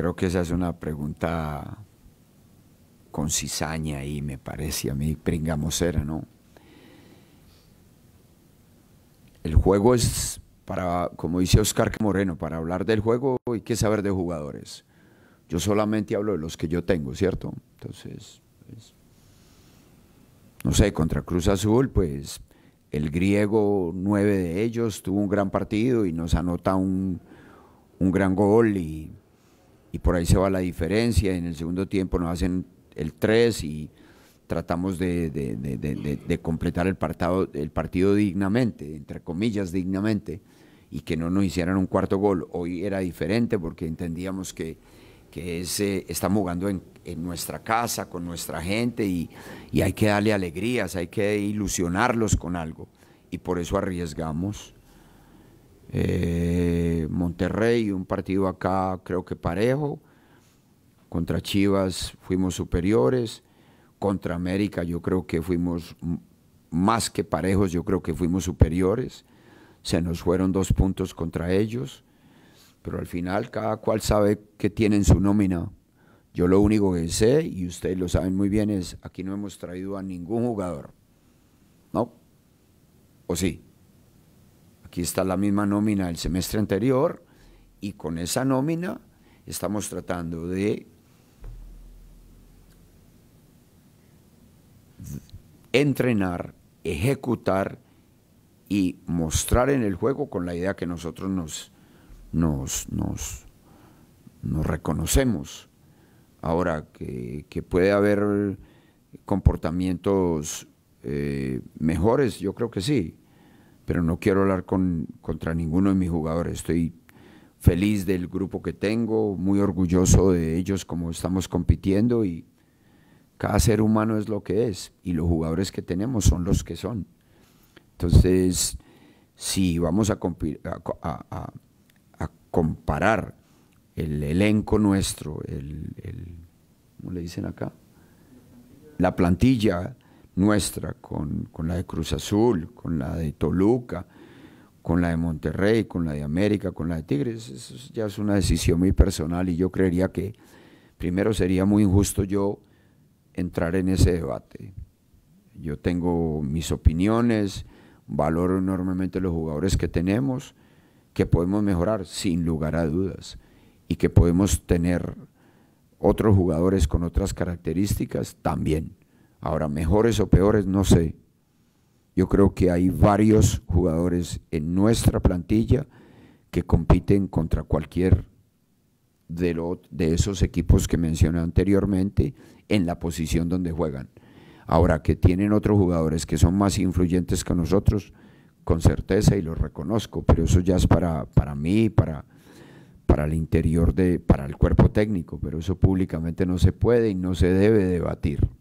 Creo que esa es una pregunta con cizaña y me parece a mí pringamosera, ¿no? El juego es para, como dice Oscar Moreno, para hablar del juego hay que saber de jugadores. Yo solamente hablo de los que yo tengo, ¿cierto? Entonces, pues, no sé, contra Cruz Azul, pues el griego, nueve de ellos, tuvo un gran partido y nos anota un, un gran gol y y por ahí se va la diferencia. En el segundo tiempo nos hacen el 3 y tratamos de, completar el, partido dignamente, entre comillas dignamente, y que no nos hicieran un cuarto gol. Hoy era diferente porque entendíamos que, que ese, estamos jugando en, nuestra casa, con nuestra gente, y, y hay que darle alegrías, hay que ilusionarlos con algo. Y por eso arriesgamos. Eh, Monterrey, un partido acá creo que parejo. Contra Chivas fuimos superiores. Contra América yo creo que fuimos más que parejos, yo creo que fuimos superiores. Se nos fueron dos puntos contra ellos. Pero al final cada cual sabe que tienen su nómina. Yo lo único que sé, y ustedes lo saben muy bien, es aquí no hemos traído a ningún jugador. ¿No? ¿O sí? Aquí está la misma nómina del semestre anterior y con esa nómina estamos tratando de entrenar, ejecutar y mostrar en el juego con la idea que nosotros nos, nos, nos, reconocemos. Ahora, que, puede haber comportamientos eh, mejores, yo creo que sí pero no quiero hablar contra ninguno de mis jugadores. Estoy feliz del grupo que tengo, muy orgulloso de ellos como estamos compitiendo y cada ser humano es lo que es y los jugadores que tenemos son los que son. Entonces, si vamos a, comparar el elenco nuestro, el, ¿cómo le dicen acá? La plantilla nuestra, con, la de Cruz Azul, con la de Toluca, con la de Monterrey, con la de América, con la de Tigres. Eso ya es una decisión muy personal y yo creería que primero sería muy injusto yo entrar en ese debate. Yo tengo mis opiniones, valoro enormemente los jugadores que tenemos, que podemos mejorar sin lugar a dudas y que podemos tener otros jugadores con otras características también Ahora, mejores o peores, no sé. Yo creo que hay varios jugadores en nuestra plantilla que compiten contra cualquier de, de esos equipos que mencioné anteriormente en la posición donde juegan. Ahora que tienen otros jugadores que son más influyentes que nosotros, con certeza y lo reconozco, pero eso ya es para, para mí, para, para el interior, de, para el cuerpo técnico, pero eso públicamente no se puede y no se debe debatir.